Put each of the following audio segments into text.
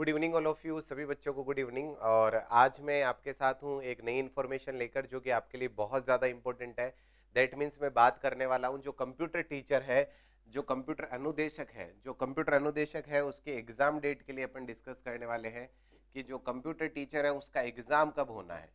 good evening all of you सभी बच्चों को गुड इवनिंग और आज मैं आपके साथ हूँ एक नई इन्फॉर्मेशन लेकर जो कि आपके लिए बहुत ज़्यादा इंपॉर्टेंट है दैट मीन्स मैं बात करने वाला हूँ जो कंप्यूटर टीचर है जो कंप्यूटर अनुदेशक है जो कंप्यूटर अनुदेशक है उसके एग्ज़ाम डेट के लिए अपन डिस्कस करने वाले हैं कि जो कंप्यूटर टीचर है उसका एग्ज़ाम कब होना है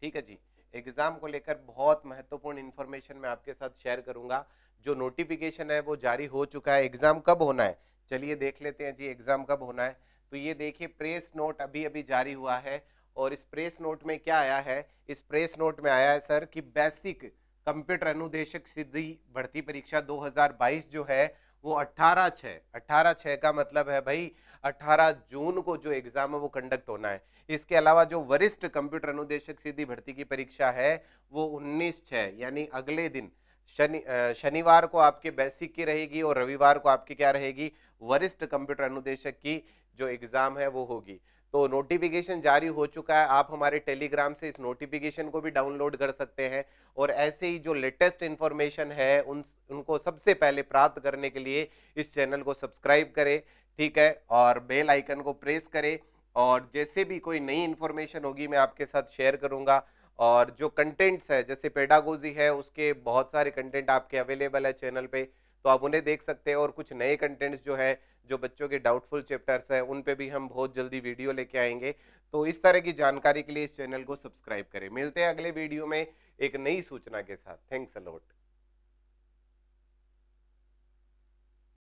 ठीक है जी एग्ज़ाम को लेकर बहुत महत्वपूर्ण इन्फॉर्मेशन मैं आपके साथ शेयर करूँगा जो नोटिफिकेशन है वो जारी हो चुका है एग्ज़ाम कब होना है चलिए देख लेते हैं जी एग्ज़ाम कब होना है तो ये देखिए प्रेस नोट अभी अभी जारी हुआ है और इस प्रेस नोट में क्या आया है इस प्रेस नोट में आया है सर कि बेसिक कंप्यूटर अनुदेशक सिद्धि भर्ती परीक्षा 2022 जो है वो 18 छः 18 छः का मतलब है भाई 18 जून को जो एग्ज़ाम है वो कंडक्ट होना है इसके अलावा जो वरिष्ठ कंप्यूटर अनुदेशक सिद्धि भर्ती की परीक्षा है वो 19 छः यानी अगले दिन शनि शनिवार को आपके बेसिक की रहेगी और रविवार को आपकी क्या रहेगी वरिष्ठ कंप्यूटर अनुदेशक की जो एग्ज़ाम है वो होगी तो नोटिफिकेशन जारी हो चुका है आप हमारे टेलीग्राम से इस नोटिफिकेशन को भी डाउनलोड कर सकते हैं और ऐसे ही जो लेटेस्ट इन्फॉर्मेशन है उन उनको सबसे पहले प्राप्त करने के लिए इस चैनल को सब्सक्राइब करें ठीक है और बेल आइकन को प्रेस करें और जैसे भी कोई नई इन्फॉर्मेशन होगी मैं आपके साथ शेयर करूँगा और जो कंटेंट्स है जैसे पेडागोजी है उसके बहुत सारे कंटेंट आपके अवेलेबल है चैनल पे तो आप उन्हें देख सकते हैं और कुछ नए कंटेंट्स जो है जो बच्चों के डाउटफुल चैप्टर्स हैं उन पे भी हम बहुत जल्दी वीडियो लेके आएंगे तो इस तरह की जानकारी के लिए इस चैनल को सब्सक्राइब करें मिलते हैं अगले वीडियो में एक नई सूचना के साथ थैंक्स अलॉट